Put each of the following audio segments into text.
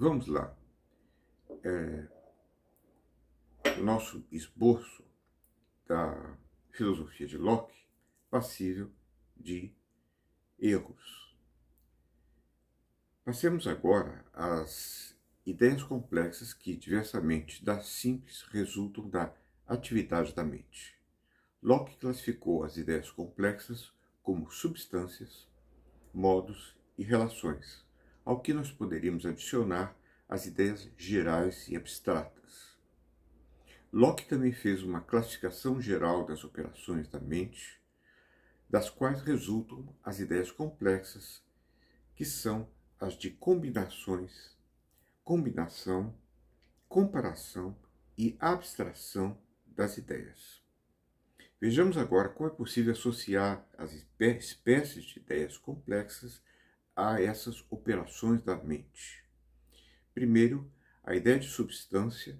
Vamos lá. É, nosso esboço da filosofia de Locke passível de erros. Passemos agora às ideias complexas que, diversamente das simples, resultam da atividade da mente. Locke classificou as ideias complexas como substâncias, modos e relações ao que nós poderíamos adicionar as ideias gerais e abstratas. Locke também fez uma classificação geral das operações da mente, das quais resultam as ideias complexas, que são as de combinações, combinação, comparação e abstração das ideias. Vejamos agora como é possível associar as espécies de ideias complexas a essas operações da mente. Primeiro, a ideia de substância,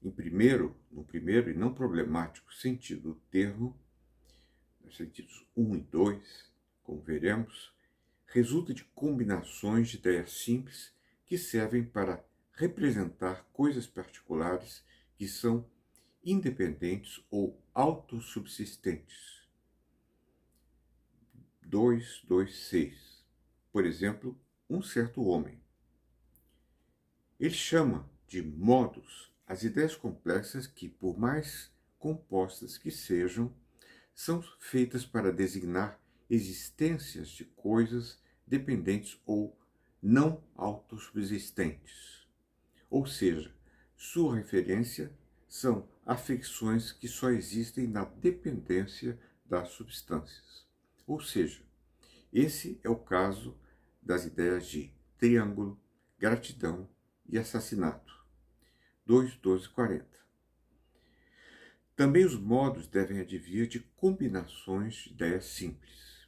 em primeiro, no primeiro e não problemático sentido do termo, nos sentidos 1 um e 2, como veremos, resulta de combinações de ideias simples que servem para representar coisas particulares que são independentes ou autossubsistentes. 226. Por exemplo, um certo homem. Ele chama de modos as ideias complexas que, por mais compostas que sejam, são feitas para designar existências de coisas dependentes ou não autossubsistentes. Ou seja, sua referência são afecções que só existem na dependência das substâncias. Ou seja, esse é o caso das ideias de triângulo, gratidão e assassinato. 2.12.40 Também os modos devem advir de combinações de ideias simples.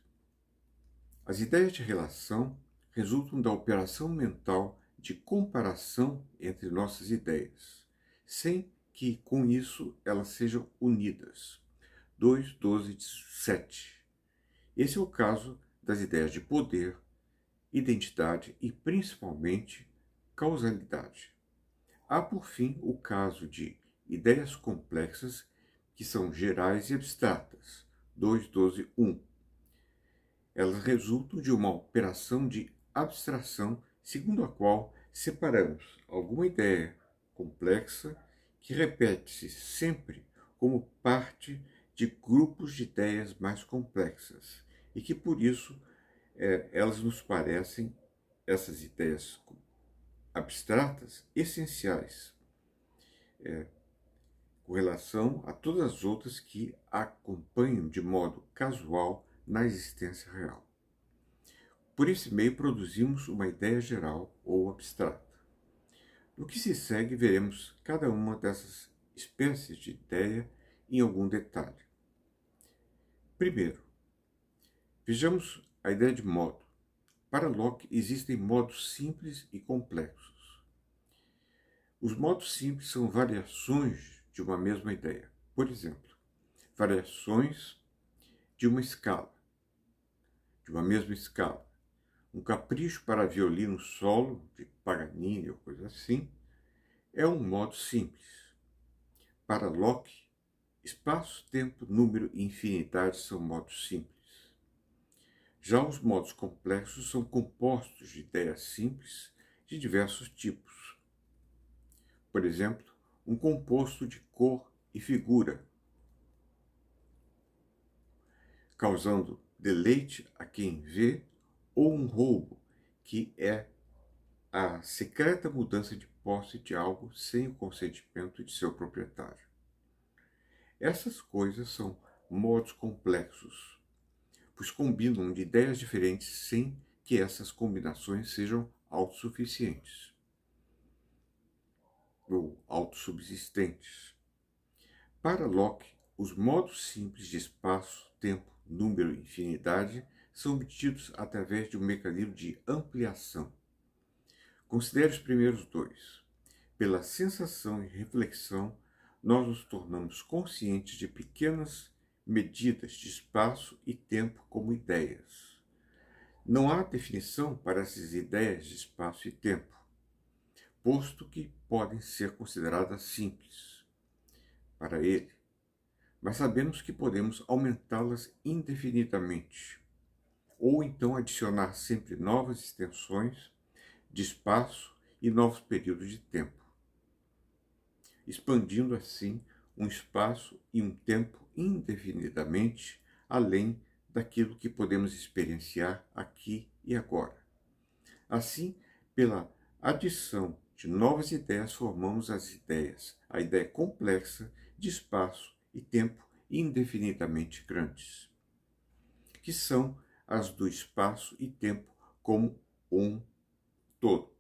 As ideias de relação resultam da operação mental de comparação entre nossas ideias, sem que com isso elas sejam unidas. 2.12.7 esse é o caso das ideias de poder, identidade e, principalmente, causalidade. Há, por fim, o caso de ideias complexas que são gerais e abstratas, 2.12.1. Elas resultam de uma operação de abstração segundo a qual separamos alguma ideia complexa que repete-se sempre como parte de grupos de ideias mais complexas e que por isso é, elas nos parecem, essas ideias abstratas, essenciais, é, com relação a todas as outras que acompanham de modo casual na existência real. Por esse meio, produzimos uma ideia geral ou abstrata. No que se segue, veremos cada uma dessas espécies de ideia em algum detalhe. Primeiro, Vejamos a ideia de modo. Para Locke, existem modos simples e complexos. Os modos simples são variações de uma mesma ideia. Por exemplo, variações de uma escala, de uma mesma escala. Um capricho para violino solo, de Paganini ou coisa assim, é um modo simples. Para Locke, espaço, tempo, número e infinidade são modos simples. Já os modos complexos são compostos de ideias simples de diversos tipos. Por exemplo, um composto de cor e figura, causando deleite a quem vê, ou um roubo, que é a secreta mudança de posse de algo sem o consentimento de seu proprietário. Essas coisas são modos complexos pois combinam de ideias diferentes sem que essas combinações sejam autossuficientes ou autossubsistentes. Para Locke, os modos simples de espaço, tempo, número e infinidade são obtidos através de um mecanismo de ampliação. Considere os primeiros dois. Pela sensação e reflexão, nós nos tornamos conscientes de pequenas medidas de espaço e tempo como ideias. Não há definição para essas ideias de espaço e tempo, posto que podem ser consideradas simples para ele, mas sabemos que podemos aumentá-las indefinidamente, ou então adicionar sempre novas extensões de espaço e novos períodos de tempo, expandindo assim um espaço e um tempo indefinidamente além daquilo que podemos experienciar aqui e agora. Assim, pela adição de novas ideias, formamos as ideias, a ideia complexa de espaço e tempo indefinidamente grandes, que são as do espaço e tempo como um todo.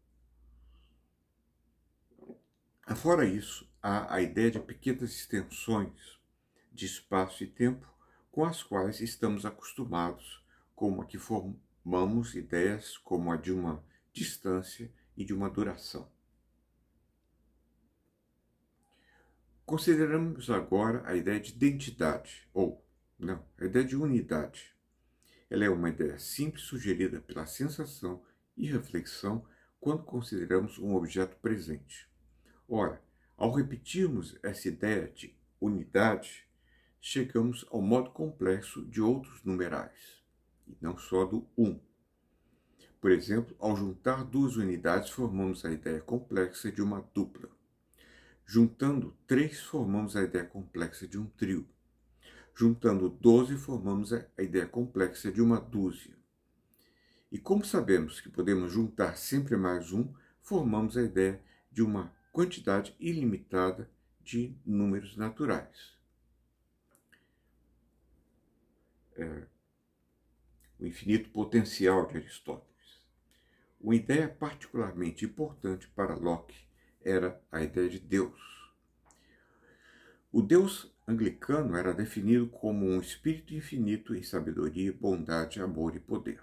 Fora isso, há a ideia de pequenas extensões de espaço e tempo com as quais estamos acostumados, como a que formamos ideias como a de uma distância e de uma duração. Consideramos agora a ideia de identidade, ou, não, a ideia de unidade. Ela é uma ideia simples sugerida pela sensação e reflexão quando consideramos um objeto presente. Ora, ao repetirmos essa ideia de unidade, chegamos ao modo complexo de outros numerais, e não só do 1. Por exemplo, ao juntar duas unidades, formamos a ideia complexa de uma dupla. Juntando três, formamos a ideia complexa de um trio. Juntando 12, formamos a ideia complexa de uma dúzia. E como sabemos que podemos juntar sempre mais um, formamos a ideia de uma quantidade ilimitada de números naturais. é, o infinito potencial de Aristóteles. Uma ideia particularmente importante para Locke era a ideia de Deus. O Deus anglicano era definido como um espírito infinito em sabedoria, bondade, amor e poder.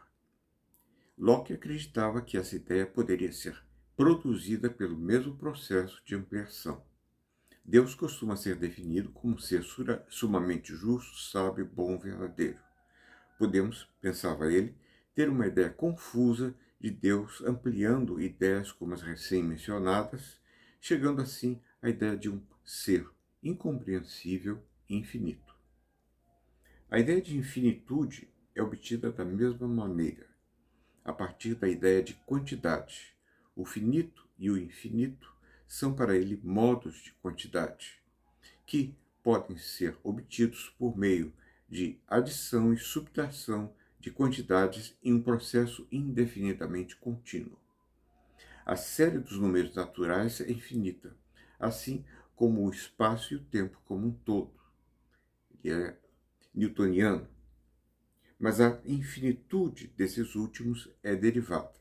Locke acreditava que essa ideia poderia ser produzida pelo mesmo processo de ampliação. Deus costuma ser definido como um ser sumamente justo, sábio, bom, verdadeiro. Podemos, pensava ele, ter uma ideia confusa de Deus ampliando ideias como as recém-mencionadas, chegando assim à ideia de um ser incompreensível e infinito. A ideia de infinitude é obtida da mesma maneira, a partir da ideia de quantidade. O finito e o infinito são para ele modos de quantidade, que podem ser obtidos por meio de adição e subtração de quantidades em um processo indefinidamente contínuo. A série dos números naturais é infinita, assim como o espaço e o tempo como um todo. Ele é newtoniano, mas a infinitude desses últimos é derivada.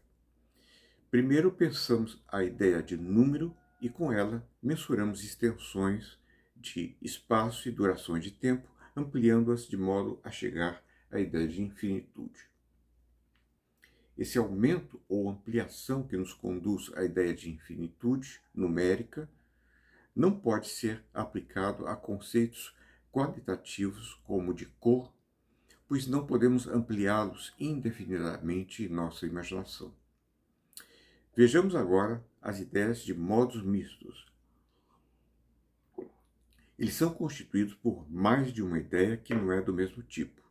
Primeiro pensamos a ideia de número e com ela mensuramos extensões de espaço e durações de tempo, ampliando-as de modo a chegar à ideia de infinitude. Esse aumento ou ampliação que nos conduz à ideia de infinitude numérica não pode ser aplicado a conceitos qualitativos como de cor, pois não podemos ampliá-los indefinidamente em nossa imaginação. Vejamos agora as ideias de modos mistos. Eles são constituídos por mais de uma ideia que não é do mesmo tipo.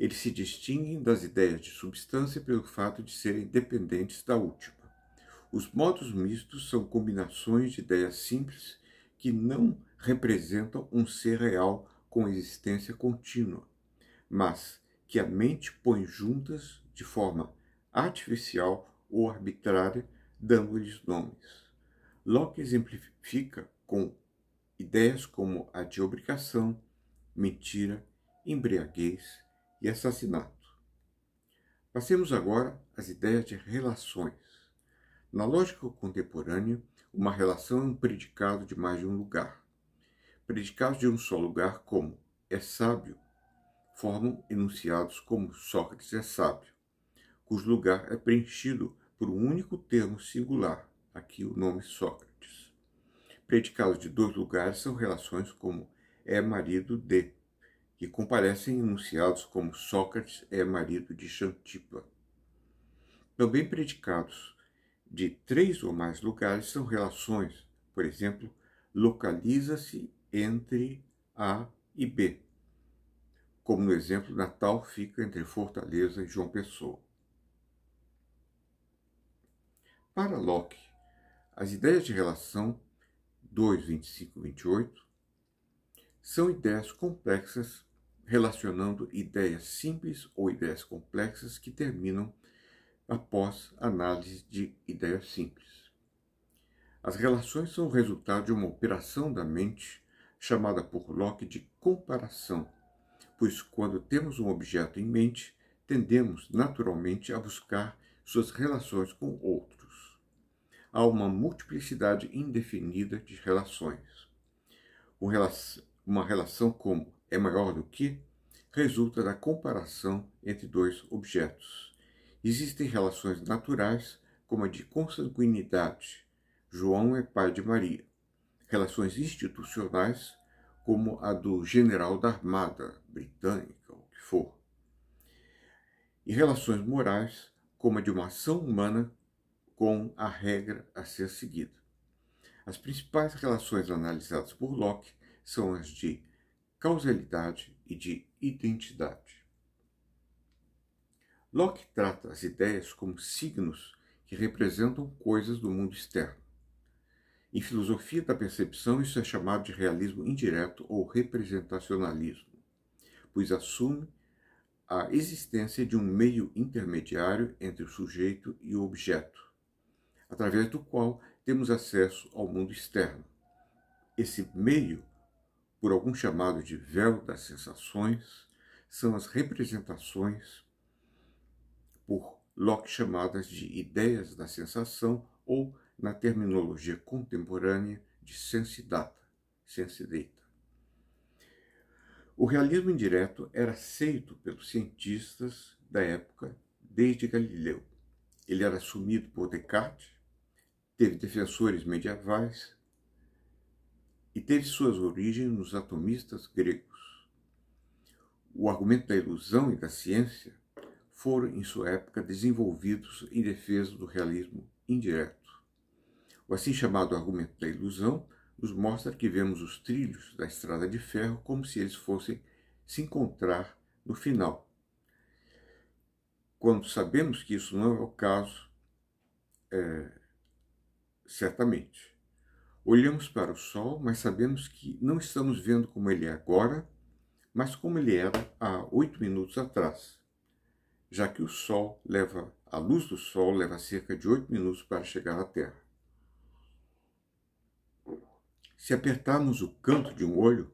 Eles se distinguem das ideias de substância pelo fato de serem dependentes da última. Os modos mistos são combinações de ideias simples que não representam um ser real com existência contínua, mas que a mente põe juntas de forma artificial ou arbitrária dando-lhes nomes. Locke exemplifica com ideias como a de obrigação, mentira, embriaguez e assassinato. Passemos agora às ideias de relações. Na lógica contemporânea, uma relação é um predicado de mais de um lugar. Predicados de um só lugar, como é sábio, formam enunciados como Sócrates é sábio, cujo lugar é preenchido por um único termo singular, aqui o nome Sócrates. Predicados de dois lugares são relações como é marido de, que comparecem enunciados como Sócrates é marido de Xantipla. Também predicados de três ou mais lugares são relações, por exemplo, localiza-se entre A e B, como no exemplo Natal fica entre Fortaleza e João Pessoa. Para Locke, as ideias de relação 2, 25 28 são ideias complexas relacionando ideias simples ou ideias complexas que terminam após análise de ideias simples. As relações são o resultado de uma operação da mente chamada por Locke de comparação, pois quando temos um objeto em mente, tendemos naturalmente a buscar suas relações com outro a uma multiplicidade indefinida de relações. Uma relação como é maior do que resulta da comparação entre dois objetos. Existem relações naturais, como a de consanguinidade, João é pai de Maria, relações institucionais, como a do general da Armada Britânica, o que for, e relações morais, como a de uma ação humana com a regra a ser seguida. As principais relações analisadas por Locke são as de causalidade e de identidade. Locke trata as ideias como signos que representam coisas do mundo externo. Em filosofia da percepção, isso é chamado de realismo indireto ou representacionalismo, pois assume a existência de um meio intermediário entre o sujeito e o objeto, através do qual temos acesso ao mundo externo. Esse meio, por algum chamado de véu das sensações, são as representações, por Locke chamadas de ideias da sensação ou, na terminologia contemporânea, de sense data. O realismo indireto era aceito pelos cientistas da época desde Galileu. Ele era assumido por Descartes, teve defensores medievais e teve suas origens nos atomistas gregos. O argumento da ilusão e da ciência foram, em sua época, desenvolvidos em defesa do realismo indireto. O assim chamado argumento da ilusão nos mostra que vemos os trilhos da estrada de ferro como se eles fossem se encontrar no final. Quando sabemos que isso não é o caso, é, certamente. Olhamos para o Sol, mas sabemos que não estamos vendo como ele é agora, mas como ele era há oito minutos atrás, já que o Sol leva, a luz do Sol leva cerca de oito minutos para chegar à Terra. Se apertarmos o canto de um olho,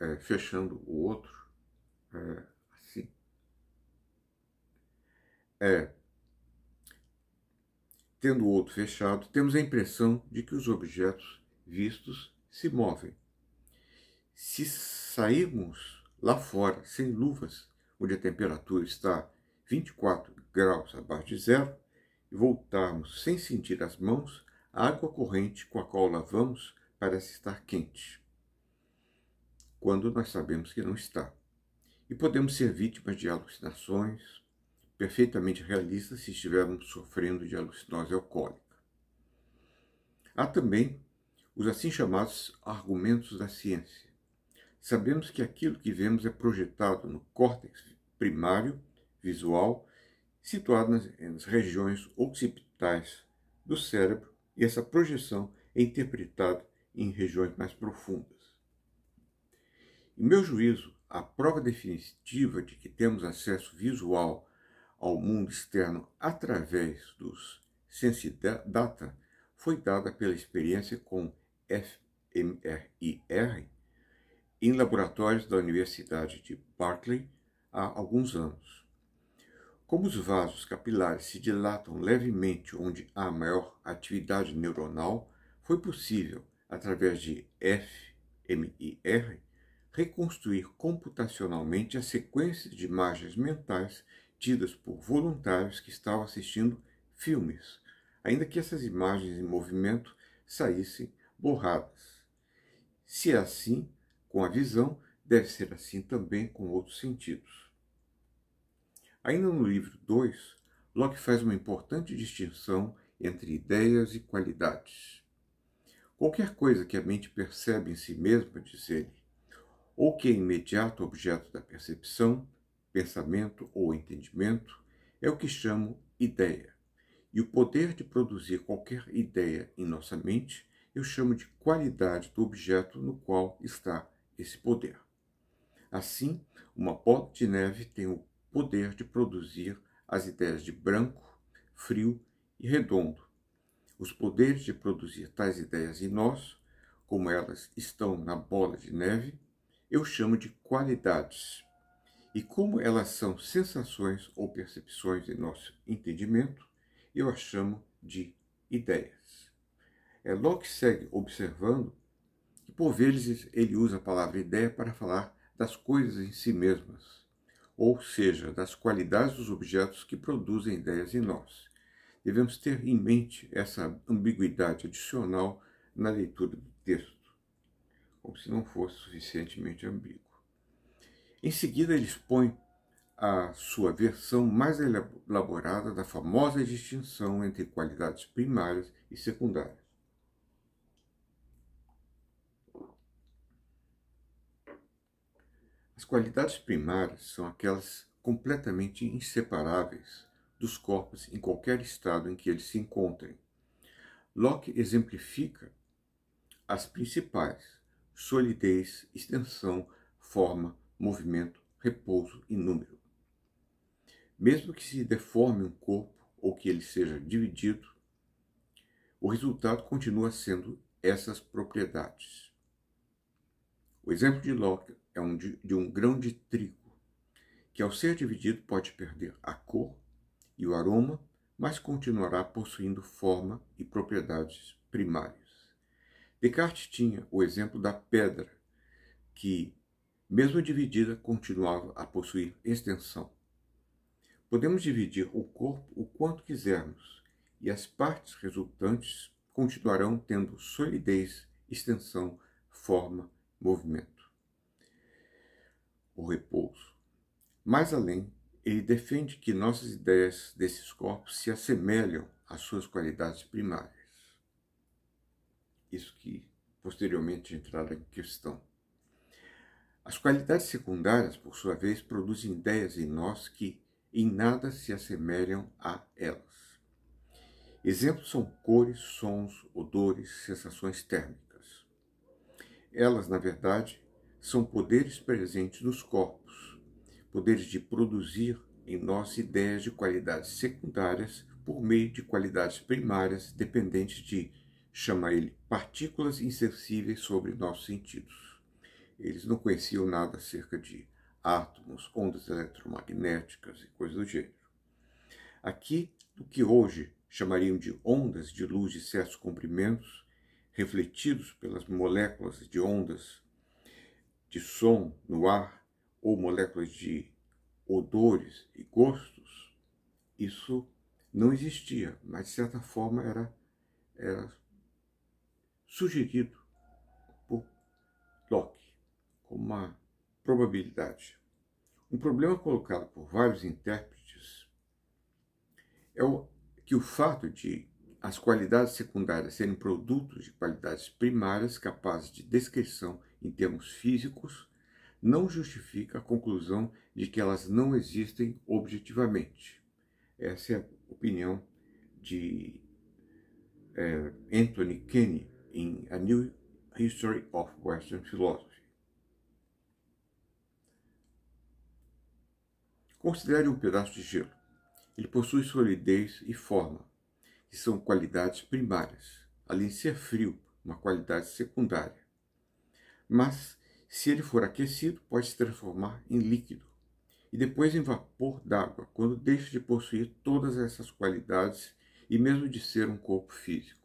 é, fechando o outro, é, assim, é, tendo o outro fechado, temos a impressão de que os objetos vistos se movem. Se sairmos lá fora sem luvas, onde a temperatura está 24 graus abaixo de zero, e voltarmos sem sentir as mãos, a água corrente com a qual lavamos parece estar quente, quando nós sabemos que não está. E podemos ser vítimas de alucinações, perfeitamente realista se estivermos sofrendo de alucinose alcoólica. Há também os assim chamados argumentos da ciência. Sabemos que aquilo que vemos é projetado no córtex primário visual, situado nas, nas regiões occipitais do cérebro, e essa projeção é interpretada em regiões mais profundas. Em meu juízo, a prova definitiva de que temos acesso visual ao mundo externo através dos Sensidata foi dada pela experiência com FMRIR em laboratórios da Universidade de Berkeley há alguns anos. Como os vasos capilares se dilatam levemente onde há maior atividade neuronal, foi possível, através de FMIR, reconstruir computacionalmente a sequência de imagens mentais por voluntários que estavam assistindo filmes, ainda que essas imagens em movimento saíssem borradas. Se é assim com a visão, deve ser assim também com outros sentidos. Ainda no livro 2, Locke faz uma importante distinção entre ideias e qualidades. Qualquer coisa que a mente percebe em si mesma, diz ele, ou que é imediato objeto da percepção, pensamento ou entendimento, é o que chamo ideia. E o poder de produzir qualquer ideia em nossa mente eu chamo de qualidade do objeto no qual está esse poder. Assim, uma bola de neve tem o poder de produzir as ideias de branco, frio e redondo. Os poderes de produzir tais ideias em nós, como elas estão na bola de neve, eu chamo de qualidades e como elas são sensações ou percepções em nosso entendimento, eu as chamo de ideias. É Locke segue observando que, por vezes, ele usa a palavra ideia para falar das coisas em si mesmas, ou seja, das qualidades dos objetos que produzem ideias em nós. Devemos ter em mente essa ambiguidade adicional na leitura do texto, como se não fosse suficientemente ambíguo. Em seguida, ele expõe a sua versão mais elaborada da famosa distinção entre qualidades primárias e secundárias. As qualidades primárias são aquelas completamente inseparáveis dos corpos em qualquer estado em que eles se encontrem. Locke exemplifica as principais: solidez, extensão, forma, movimento, repouso e número. Mesmo que se deforme um corpo ou que ele seja dividido, o resultado continua sendo essas propriedades. O exemplo de Locke é um de, de um grão de trigo, que ao ser dividido pode perder a cor e o aroma, mas continuará possuindo forma e propriedades primárias. Descartes tinha o exemplo da pedra, que mesmo dividida, continuava a possuir extensão. Podemos dividir o corpo o quanto quisermos, e as partes resultantes continuarão tendo solidez, extensão, forma, movimento. O repouso. Mais além, ele defende que nossas ideias desses corpos se assemelham às suas qualidades primárias. Isso que posteriormente entrará em questão. As qualidades secundárias, por sua vez, produzem ideias em nós que em nada se assemelham a elas. Exemplos são cores, sons, odores, sensações térmicas. Elas, na verdade, são poderes presentes nos corpos, poderes de produzir em nós ideias de qualidades secundárias por meio de qualidades primárias dependentes de, chama ele, partículas insensíveis sobre nossos sentidos. Eles não conheciam nada acerca de átomos, ondas eletromagnéticas e coisas do gênero. Aqui, do que hoje chamariam de ondas de luz de certos comprimentos, refletidos pelas moléculas de ondas de som no ar ou moléculas de odores e gostos, isso não existia, mas de certa forma era, era sugerido por Locke uma probabilidade. Um problema colocado por vários intérpretes é o, que o fato de as qualidades secundárias serem produtos de qualidades primárias capazes de descrição em termos físicos não justifica a conclusão de que elas não existem objetivamente. Essa é a opinião de é, Anthony Kenny em A New History of Western Philosophy. Considere um pedaço de gelo. Ele possui solidez e forma, que são qualidades primárias, além de ser frio, uma qualidade secundária. Mas, se ele for aquecido, pode se transformar em líquido e depois em vapor d'água, quando deixa de possuir todas essas qualidades e mesmo de ser um corpo físico.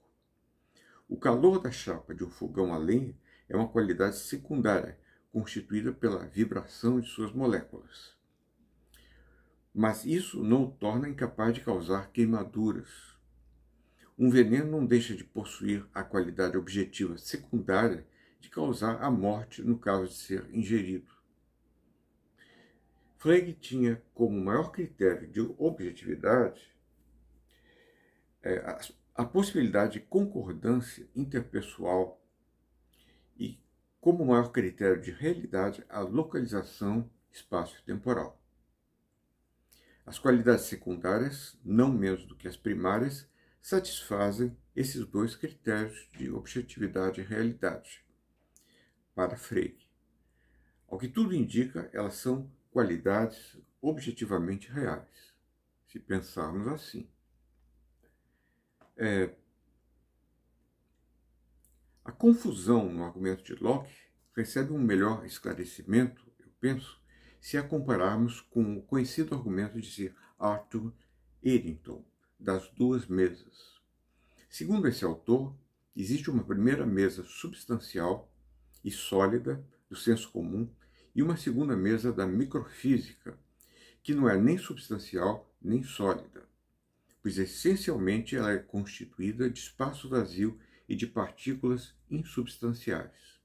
O calor da chapa de um fogão a lenha é uma qualidade secundária, constituída pela vibração de suas moléculas mas isso não o torna incapaz de causar queimaduras. Um veneno não deixa de possuir a qualidade objetiva secundária de causar a morte no caso de ser ingerido. Frege tinha como maior critério de objetividade é, a possibilidade de concordância interpessoal e, como maior critério de realidade, a localização espaço-temporal. As qualidades secundárias, não menos do que as primárias, satisfazem esses dois critérios de objetividade e realidade. Para Frege, ao que tudo indica, elas são qualidades objetivamente reais, se pensarmos assim. É, a confusão no argumento de Locke recebe um melhor esclarecimento, eu penso, se a compararmos com o conhecido argumento de Sir Arthur Eddington, das duas mesas. Segundo esse autor, existe uma primeira mesa substancial e sólida do senso comum e uma segunda mesa da microfísica, que não é nem substancial nem sólida, pois essencialmente ela é constituída de espaço vazio e de partículas insubstanciais.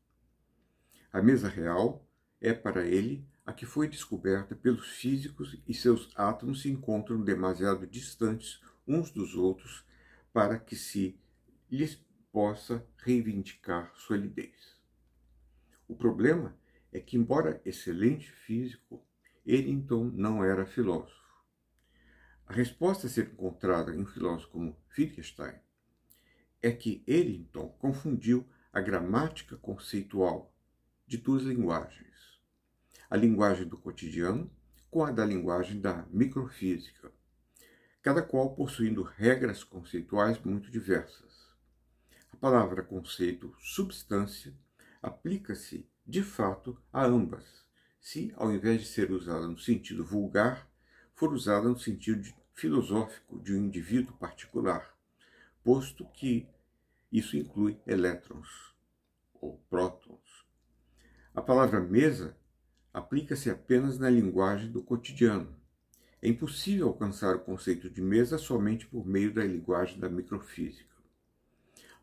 A mesa real é para ele a que foi descoberta pelos físicos e seus átomos se encontram demasiado distantes uns dos outros para que se lhes possa reivindicar solidez. O problema é que, embora excelente físico, Eddington não era filósofo. A resposta a ser encontrada em um filósofo como Wittgenstein é que Eddington confundiu a gramática conceitual de duas linguagens a linguagem do cotidiano com a da linguagem da microfísica, cada qual possuindo regras conceituais muito diversas. A palavra conceito substância aplica-se, de fato, a ambas, se, ao invés de ser usada no sentido vulgar, for usada no sentido filosófico de um indivíduo particular, posto que isso inclui elétrons ou prótons. A palavra mesa aplica-se apenas na linguagem do cotidiano. É impossível alcançar o conceito de mesa somente por meio da linguagem da microfísica.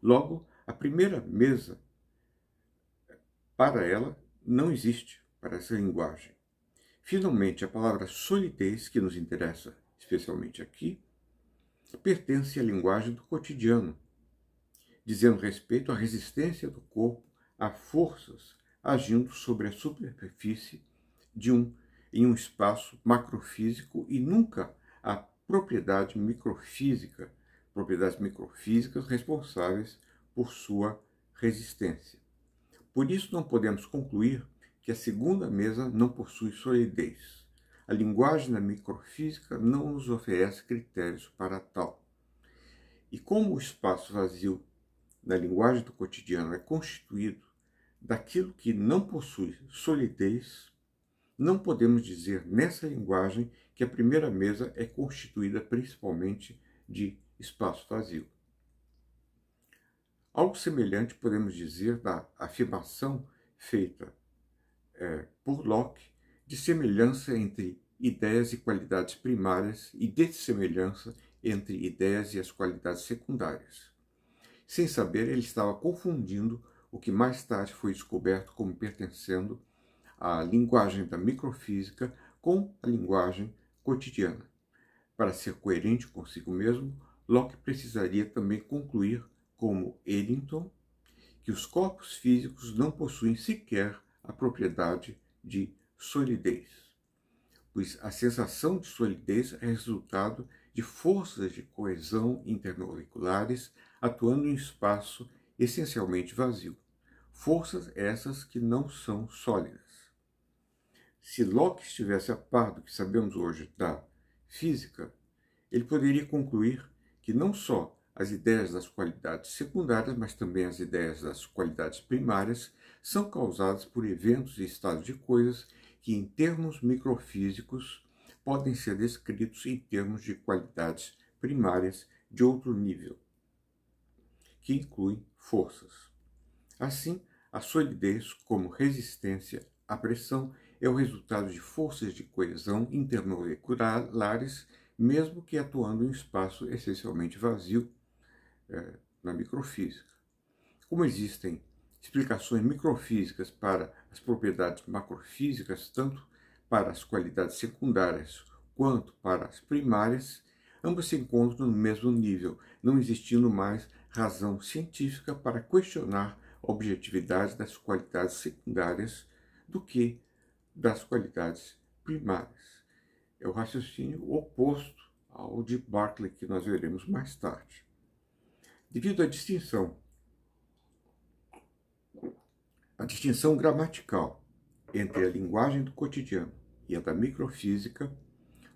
Logo, a primeira mesa, para ela, não existe para essa linguagem. Finalmente, a palavra solidez, que nos interessa especialmente aqui, pertence à linguagem do cotidiano, dizendo respeito à resistência do corpo a forças agindo sobre a superfície de um em um espaço macrofísico e nunca a propriedade microfísica, propriedades microfísicas responsáveis por sua resistência. Por isso não podemos concluir que a segunda mesa não possui solidez. A linguagem da microfísica não nos oferece critérios para tal. E como o espaço vazio na linguagem do cotidiano é constituído daquilo que não possui solidez, não podemos dizer nessa linguagem que a primeira mesa é constituída principalmente de espaço vazio. Algo semelhante podemos dizer da afirmação feita é, por Locke de semelhança entre ideias e qualidades primárias e de semelhança entre ideias e as qualidades secundárias. Sem saber, ele estava confundindo o que mais tarde foi descoberto como pertencendo à linguagem da microfísica com a linguagem cotidiana. Para ser coerente consigo mesmo, Locke precisaria também concluir, como Eddington, que os corpos físicos não possuem sequer a propriedade de solidez, pois a sensação de solidez é resultado de forças de coesão intermoleculares atuando em espaço essencialmente vazio. Forças essas que não são sólidas. Se Locke estivesse a par do que sabemos hoje da física, ele poderia concluir que não só as ideias das qualidades secundárias, mas também as ideias das qualidades primárias, são causadas por eventos e estados de coisas que, em termos microfísicos, podem ser descritos em termos de qualidades primárias de outro nível que incluem forças. Assim, a solidez como resistência à pressão é o resultado de forças de coesão intermoleculares, mesmo que atuando em espaço essencialmente vazio eh, na microfísica. Como existem explicações microfísicas para as propriedades macrofísicas, tanto para as qualidades secundárias quanto para as primárias, ambas se encontram no mesmo nível, não existindo mais razão científica para questionar a objetividade das qualidades secundárias do que das qualidades primárias. É o raciocínio oposto ao de Barclay, que nós veremos mais tarde. Devido à distinção, a distinção gramatical entre a linguagem do cotidiano e a da microfísica,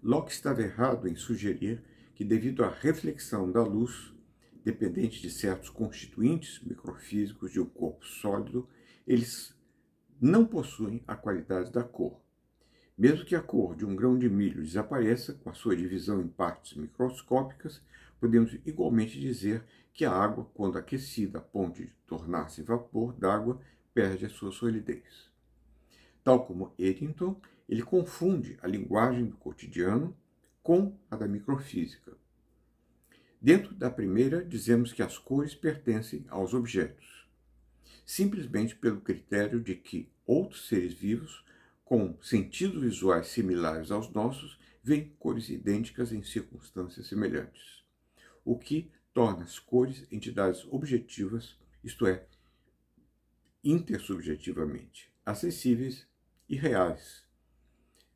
Locke estava errado em sugerir que, devido à reflexão da luz, dependente de certos constituintes microfísicos de um corpo sólido, eles não possuem a qualidade da cor. Mesmo que a cor de um grão de milho desapareça com a sua divisão em partes microscópicas, podemos igualmente dizer que a água, quando aquecida a ponto de tornar-se vapor d'água, perde a sua solidez. Tal como Eddington, ele confunde a linguagem do cotidiano com a da microfísica. Dentro da primeira, dizemos que as cores pertencem aos objetos, simplesmente pelo critério de que outros seres vivos, com sentidos visuais similares aos nossos, veem cores idênticas em circunstâncias semelhantes, o que torna as cores entidades objetivas, isto é, intersubjetivamente, acessíveis e reais,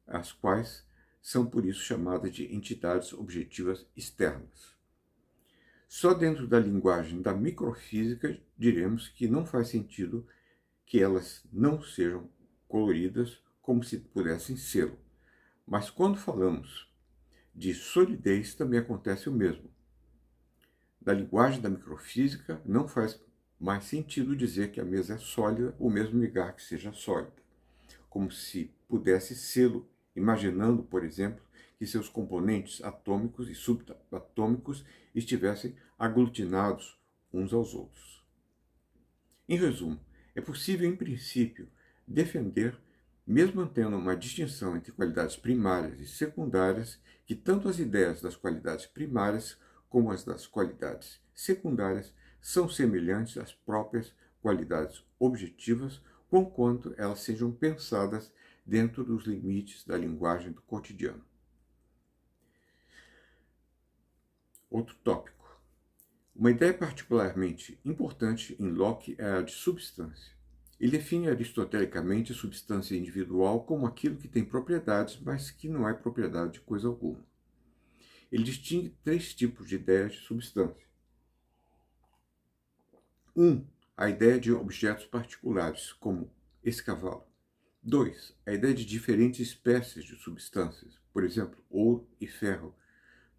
as quais são por isso chamadas de entidades objetivas externas. Só dentro da linguagem da microfísica diremos que não faz sentido que elas não sejam coloridas como se pudessem ser. Mas quando falamos de solidez, também acontece o mesmo. Da linguagem da microfísica, não faz mais sentido dizer que a mesa é sólida ou mesmo negar que seja sólida, como se pudesse sê-lo, imaginando, por exemplo, que seus componentes atômicos e subatômicos estivessem aglutinados uns aos outros. Em resumo, é possível, em princípio, defender, mesmo mantendo uma distinção entre qualidades primárias e secundárias, que tanto as ideias das qualidades primárias como as das qualidades secundárias são semelhantes às próprias qualidades objetivas, conquanto elas sejam pensadas dentro dos limites da linguagem do cotidiano. Outro tópico. Uma ideia particularmente importante em Locke é a de substância. Ele define aristotelicamente a substância individual como aquilo que tem propriedades, mas que não é propriedade de coisa alguma. Ele distingue três tipos de ideias de substância. 1. Um, a ideia de objetos particulares, como esse cavalo. 2. A ideia de diferentes espécies de substâncias, por exemplo, ouro e ferro.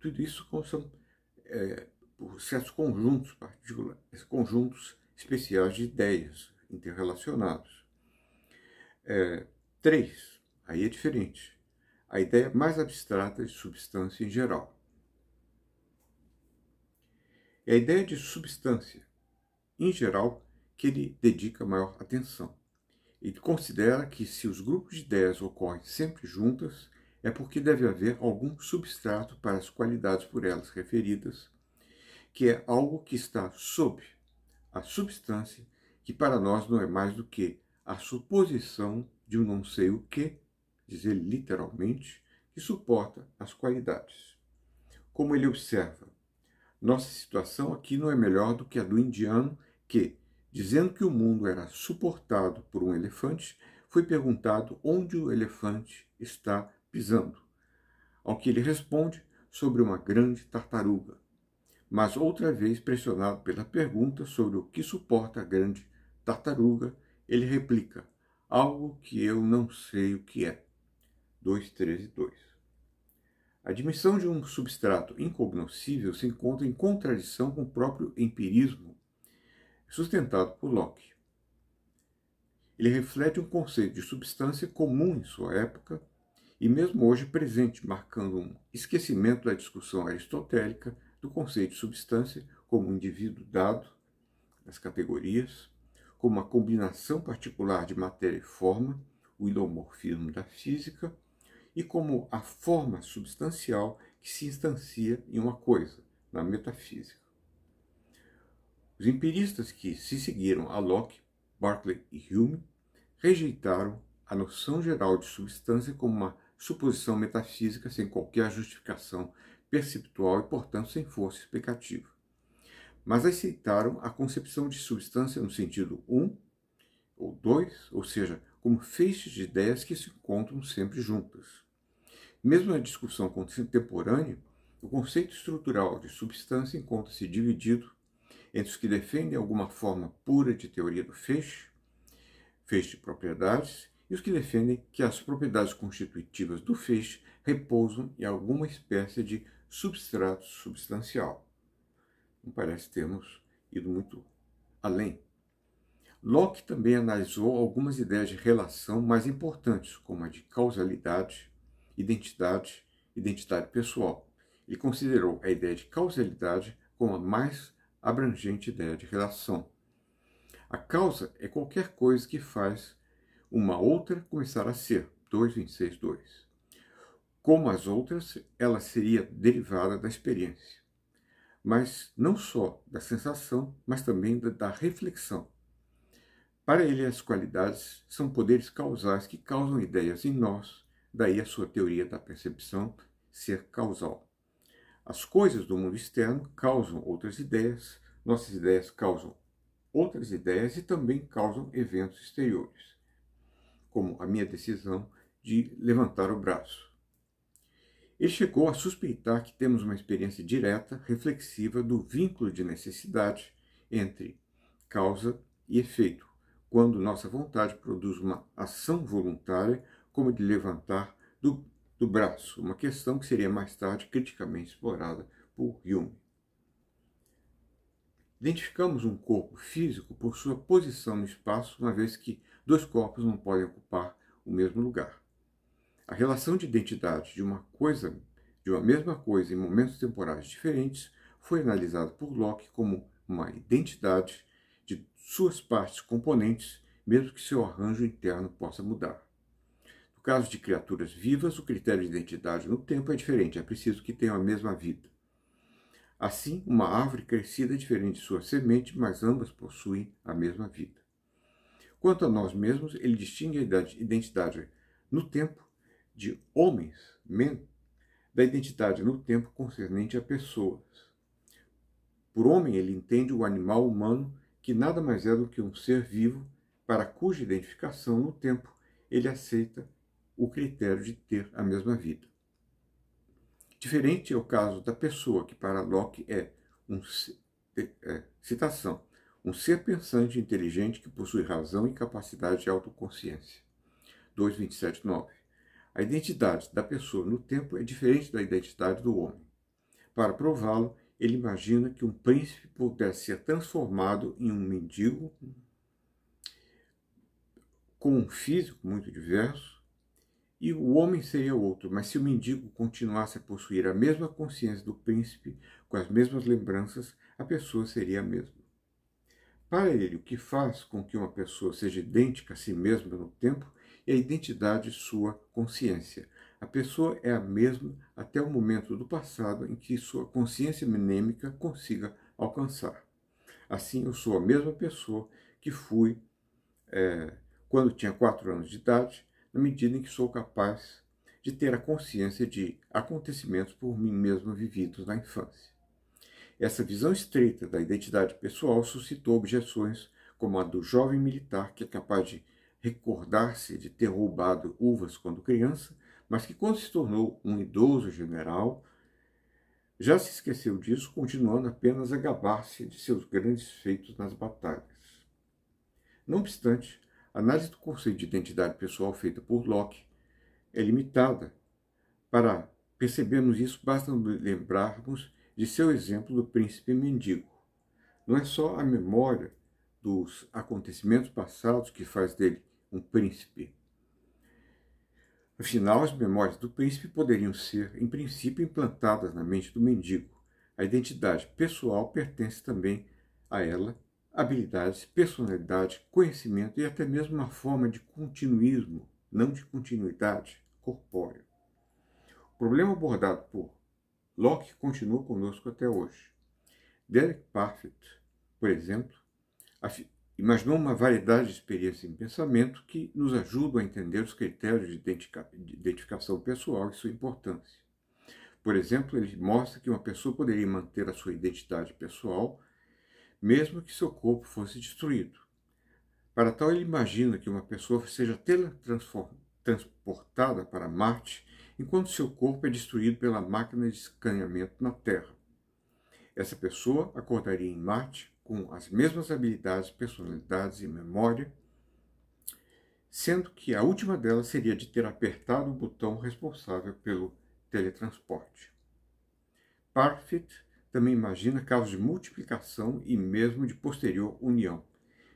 Tudo isso são é, por certos conjuntos, conjuntos especiais de ideias interrelacionados. É, três, aí é diferente, a ideia mais abstrata de substância em geral. É a ideia de substância, em geral, que ele dedica maior atenção. Ele considera que se os grupos de ideias ocorrem sempre juntas, é porque deve haver algum substrato para as qualidades por elas referidas, que é algo que está sob a substância, que para nós não é mais do que a suposição de um não sei o que, dizer literalmente, que suporta as qualidades. Como ele observa, nossa situação aqui não é melhor do que a do indiano que, dizendo que o mundo era suportado por um elefante, foi perguntado onde o elefante está pisando. Ao que ele responde sobre uma grande tartaruga, mas outra vez pressionado pela pergunta sobre o que suporta a grande tartaruga, ele replica: algo que eu não sei o que é. 2.13.2 A admissão de um substrato incognoscível se encontra em contradição com o próprio empirismo sustentado por Locke. Ele reflete um conceito de substância comum em sua época e mesmo hoje presente, marcando um esquecimento da discussão aristotélica do conceito de substância como um indivíduo dado, as categorias, como a combinação particular de matéria e forma, o idomorfismo da física, e como a forma substancial que se instancia em uma coisa, na metafísica. Os empiristas que se seguiram a Locke, Berkeley e Hume rejeitaram a noção geral de substância como uma suposição metafísica sem qualquer justificação perceptual e, portanto, sem força explicativa. Mas aceitaram a concepção de substância no sentido um ou dois, ou seja, como feixes de ideias que se encontram sempre juntas. Mesmo na discussão contemporânea, o conceito estrutural de substância encontra-se dividido entre os que defendem alguma forma pura de teoria do feixe, feixe de propriedades, e os que defendem que as propriedades constitutivas do feixe repousam em alguma espécie de substrato substancial. Não parece termos ido muito além. Locke também analisou algumas ideias de relação mais importantes, como a de causalidade, identidade, identidade pessoal. Ele considerou a ideia de causalidade como a mais abrangente ideia de relação. A causa é qualquer coisa que faz uma outra começara a ser, 2.26.2. Como as outras, ela seria derivada da experiência, mas não só da sensação, mas também da, da reflexão. Para ele, as qualidades são poderes causais que causam ideias em nós, daí a sua teoria da percepção ser causal. As coisas do mundo externo causam outras ideias, nossas ideias causam outras ideias e também causam eventos exteriores como a minha decisão de levantar o braço. Ele chegou a suspeitar que temos uma experiência direta, reflexiva do vínculo de necessidade entre causa e efeito, quando nossa vontade produz uma ação voluntária, como de levantar do, do braço, uma questão que seria mais tarde criticamente explorada por Hume. Identificamos um corpo físico por sua posição no espaço, uma vez que dois corpos não podem ocupar o mesmo lugar. A relação de identidade de uma coisa, de uma mesma coisa em momentos temporais diferentes, foi analisada por Locke como uma identidade de suas partes componentes, mesmo que seu arranjo interno possa mudar. No caso de criaturas vivas, o critério de identidade no tempo é diferente, é preciso que tenham a mesma vida. Assim, uma árvore crescida é diferente de sua semente, mas ambas possuem a mesma vida. Quanto a nós mesmos, ele distingue a identidade no tempo de homens, men, da identidade no tempo concernente a pessoas. Por homem, ele entende o animal humano, que nada mais é do que um ser vivo, para cuja identificação no tempo ele aceita o critério de ter a mesma vida. Diferente é o caso da pessoa, que para Locke é um. É, citação. Um ser pensante inteligente que possui razão e capacidade de autoconsciência. 2.27.9. A identidade da pessoa no tempo é diferente da identidade do homem. Para prová-lo, ele imagina que um príncipe pudesse ser transformado em um mendigo com um físico muito diverso, e o homem seria outro, mas se o mendigo continuasse a possuir a mesma consciência do príncipe, com as mesmas lembranças, a pessoa seria a mesma. Para ele, o que faz com que uma pessoa seja idêntica a si mesma no tempo é a identidade sua consciência. A pessoa é a mesma até o momento do passado em que sua consciência mnêmica consiga alcançar. Assim, eu sou a mesma pessoa que fui é, quando tinha quatro anos de idade, na medida em que sou capaz de ter a consciência de acontecimentos por mim mesmo vividos na infância. Essa visão estreita da identidade pessoal suscitou objeções, como a do jovem militar que é capaz de recordar-se de ter roubado uvas quando criança, mas que, quando se tornou um idoso general, já se esqueceu disso, continuando apenas a gabar-se de seus grandes feitos nas batalhas. Não obstante, a análise do conceito de identidade pessoal feita por Locke é limitada. Para percebermos isso, basta lembrarmos de seu exemplo do príncipe mendigo. Não é só a memória dos acontecimentos passados que faz dele um príncipe. Afinal, as memórias do príncipe poderiam ser, em princípio, implantadas na mente do mendigo. A identidade pessoal pertence também a ela habilidades, personalidade, conhecimento e até mesmo uma forma de continuismo, não de continuidade corpórea. O problema abordado por Locke continua conosco até hoje. Derek Parfit, por exemplo, imaginou uma variedade de experiências em pensamento que nos ajudam a entender os critérios de identificação pessoal e sua importância. Por exemplo, ele mostra que uma pessoa poderia manter a sua identidade pessoal mesmo que seu corpo fosse destruído. Para tal, ele imagina que uma pessoa seja teletransportada para Marte enquanto seu corpo é destruído pela máquina de escaneamento na Terra. Essa pessoa acordaria em Marte com as mesmas habilidades, personalidades e memória, sendo que a última delas seria de ter apertado o botão responsável pelo teletransporte. Parfit também imagina casos de multiplicação e mesmo de posterior união.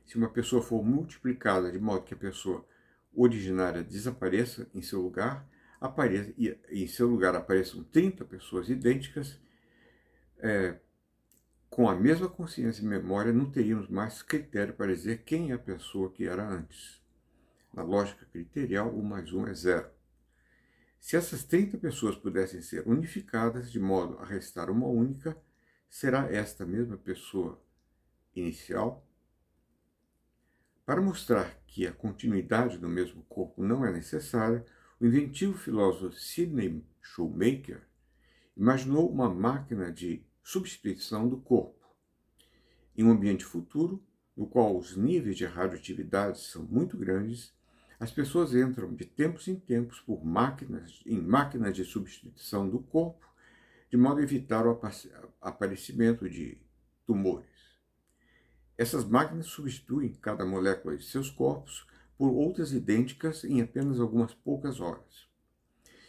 Se uma pessoa for multiplicada de modo que a pessoa originária desapareça em seu lugar, apareça, em seu lugar apareçam 30 pessoas idênticas, é, com a mesma consciência e memória, não teríamos mais critério para dizer quem é a pessoa que era antes. Na lógica criterial, o mais um é zero. Se essas 30 pessoas pudessem ser unificadas de modo a restar uma única, será esta mesma pessoa inicial? Para mostrar que a continuidade do mesmo corpo não é necessária, o inventivo filósofo Sidney Shoemaker imaginou uma máquina de substituição do corpo. Em um ambiente futuro, no qual os níveis de radioatividade são muito grandes, as pessoas entram de tempos em tempos por máquinas, em máquinas de substituição do corpo, de modo a evitar o aparecimento de tumores. Essas máquinas substituem cada molécula de seus corpos por outras idênticas em apenas algumas poucas horas.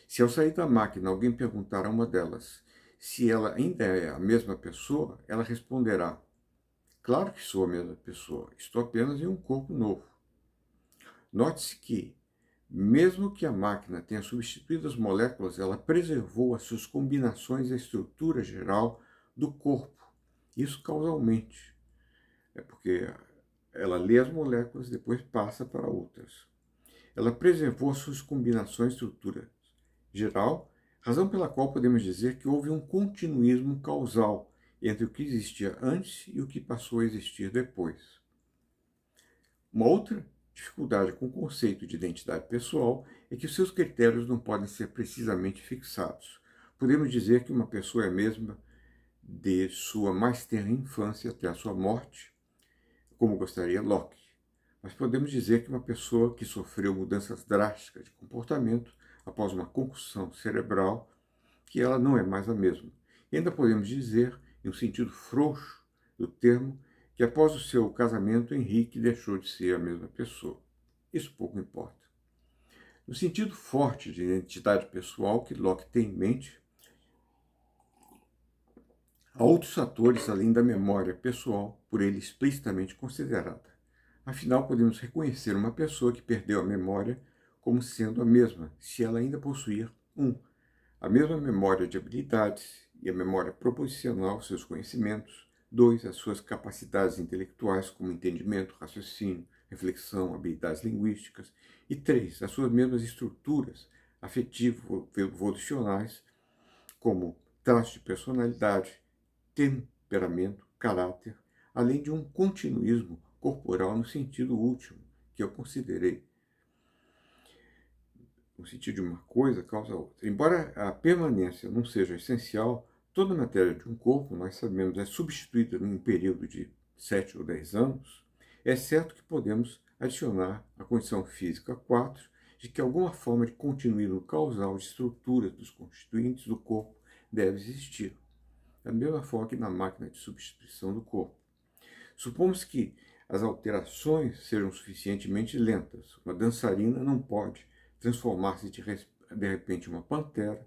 Se ao sair da máquina alguém perguntar a uma delas se ela ainda é a mesma pessoa, ela responderá: Claro que sou a mesma pessoa, estou apenas em um corpo novo. Note-se que, mesmo que a máquina tenha substituído as moléculas, ela preservou as suas combinações e a estrutura geral do corpo, isso causalmente. É porque ela lê as moléculas, depois passa para outras. Ela preservou suas combinações e estrutura geral, razão pela qual podemos dizer que houve um continuismo causal entre o que existia antes e o que passou a existir depois. Uma outra dificuldade com o conceito de identidade pessoal é que os seus critérios não podem ser precisamente fixados. Podemos dizer que uma pessoa é a mesma de sua mais tenra infância até a sua morte, como gostaria Locke, mas podemos dizer que uma pessoa que sofreu mudanças drásticas de comportamento após uma concussão cerebral, que ela não é mais a mesma. E ainda podemos dizer, em um sentido frouxo do termo, que após o seu casamento, Henrique deixou de ser a mesma pessoa. Isso pouco importa. No sentido forte de identidade pessoal que Locke tem em mente, Há outros fatores além da memória pessoal, por ele explicitamente considerada. Afinal, podemos reconhecer uma pessoa que perdeu a memória como sendo a mesma, se ela ainda possuir 1. Um, a mesma memória de habilidades e a memória proposicional, seus conhecimentos. 2. As suas capacidades intelectuais, como entendimento, raciocínio, reflexão, habilidades linguísticas. E 3. As suas mesmas estruturas afetivo-evolucionais, como traços de personalidade, temperamento, caráter, além de um continuismo corporal no sentido último, que eu considerei. No sentido de uma coisa causa outra. Embora a permanência não seja essencial, toda matéria de um corpo, nós sabemos, é substituída num período de 7 ou 10 anos, é certo que podemos adicionar à condição física 4 de que alguma forma de continuismo causal de estruturas dos constituintes do corpo deve existir da é mesma forma que na máquina de substituição do corpo. Supomos que as alterações sejam suficientemente lentas. Uma dançarina não pode transformar-se de, de repente em uma pantera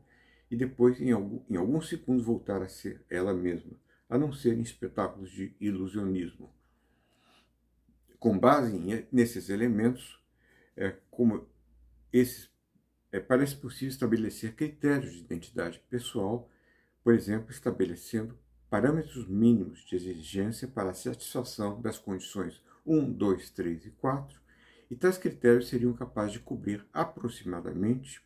e depois, em, algum, em alguns segundos, voltar a ser ela mesma, a não ser em espetáculos de ilusionismo. Com base em, nesses elementos, é, como esses, é, parece possível estabelecer critérios de identidade pessoal por exemplo, estabelecendo parâmetros mínimos de exigência para a satisfação das condições 1, 2, 3 e 4, e tais critérios seriam capazes de cobrir aproximadamente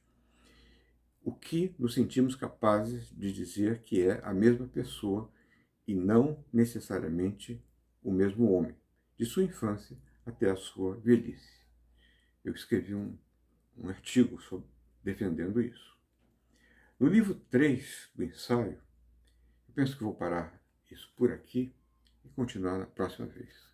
o que nos sentimos capazes de dizer que é a mesma pessoa e não necessariamente o mesmo homem, de sua infância até a sua velhice. Eu escrevi um, um artigo sobre, defendendo isso. No livro 3 do ensaio, eu penso que vou parar isso por aqui e continuar na próxima vez.